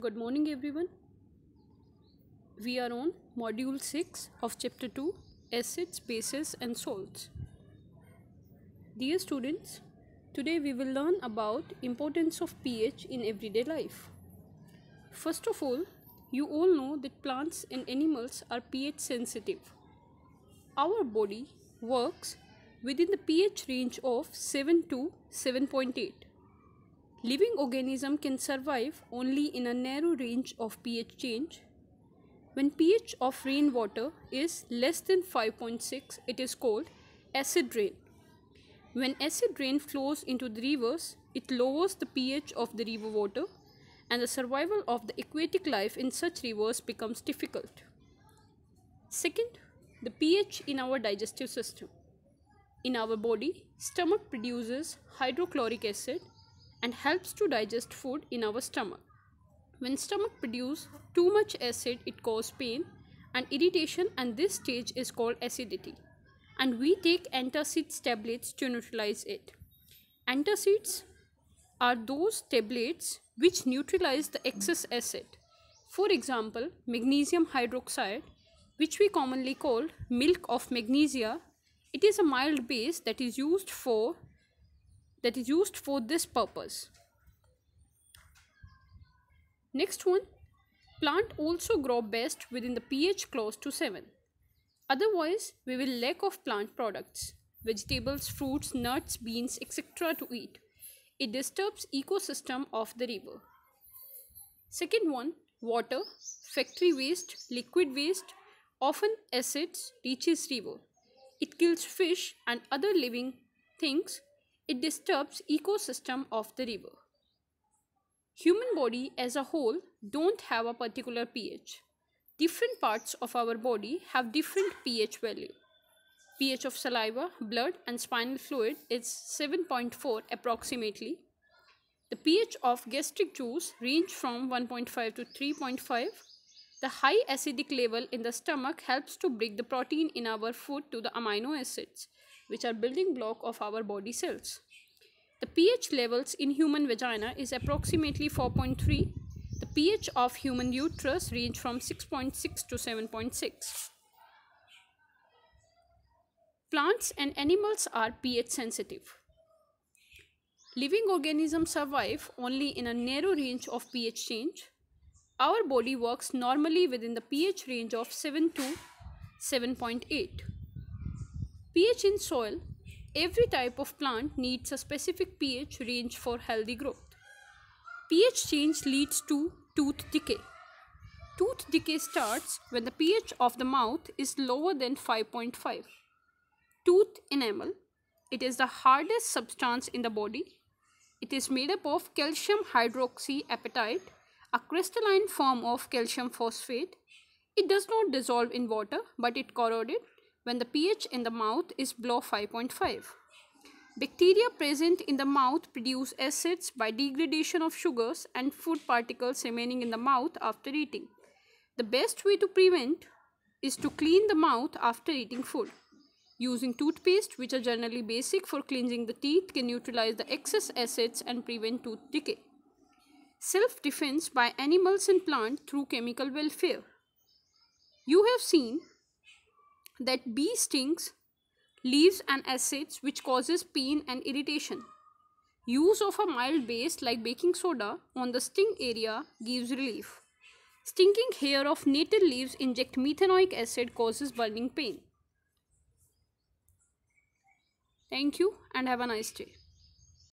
Good morning everyone. We are on module 6 of chapter 2 acids, bases and salts. Dear students, today we will learn about importance of pH in everyday life. First of all, you all know that plants and animals are pH sensitive. Our body works within the pH range of 7 to 7.8. Living organism can survive only in a narrow range of pH change. When pH of rainwater is less than 5.6, it is called acid rain. When acid rain flows into the rivers, it lowers the pH of the river water and the survival of the aquatic life in such rivers becomes difficult. Second, the pH in our digestive system. In our body, stomach produces hydrochloric acid and helps to digest food in our stomach. When stomach produce too much acid, it cause pain and irritation and this stage is called acidity. And we take antacids tablets to neutralize it. Antacids are those tablets which neutralize the excess acid. For example, magnesium hydroxide, which we commonly call milk of magnesia, it is a mild base that is used for that is used for this purpose. Next one, plant also grow best within the pH close to 7. Otherwise, we will lack of plant products, vegetables, fruits, nuts, beans, etc. to eat. It disturbs ecosystem of the river. Second one, water, factory waste, liquid waste, often acids reaches river. It kills fish and other living things it disturbs ecosystem of the river. Human body as a whole don't have a particular pH. Different parts of our body have different pH value. pH of saliva, blood and spinal fluid is 7.4 approximately. The pH of gastric juice range from 1.5 to 3.5 the high acidic level in the stomach helps to break the protein in our food to the amino acids, which are building block of our body cells. The pH levels in human vagina is approximately 4.3. The pH of human uterus range from 6.6 to 7.6. Plants and animals are pH sensitive. Living organisms survive only in a narrow range of pH change our body works normally within the pH range of 7 to 7.8. pH in soil, every type of plant needs a specific pH range for healthy growth. pH change leads to tooth decay. Tooth decay starts when the pH of the mouth is lower than 5.5. Tooth enamel, it is the hardest substance in the body. It is made up of calcium hydroxyapatite a crystalline form of calcium phosphate. It does not dissolve in water but it corroded when the pH in the mouth is below 5.5. Bacteria present in the mouth produce acids by degradation of sugars and food particles remaining in the mouth after eating. The best way to prevent is to clean the mouth after eating food. Using toothpaste, which are generally basic for cleansing the teeth, can neutralize the excess acids and prevent tooth decay self-defense by animals and plants through chemical welfare. You have seen that bee stings, leaves and acids which causes pain and irritation. Use of a mild base like baking soda on the sting area gives relief. Stinking hair of native leaves inject methanoic acid causes burning pain. Thank you and have a nice day.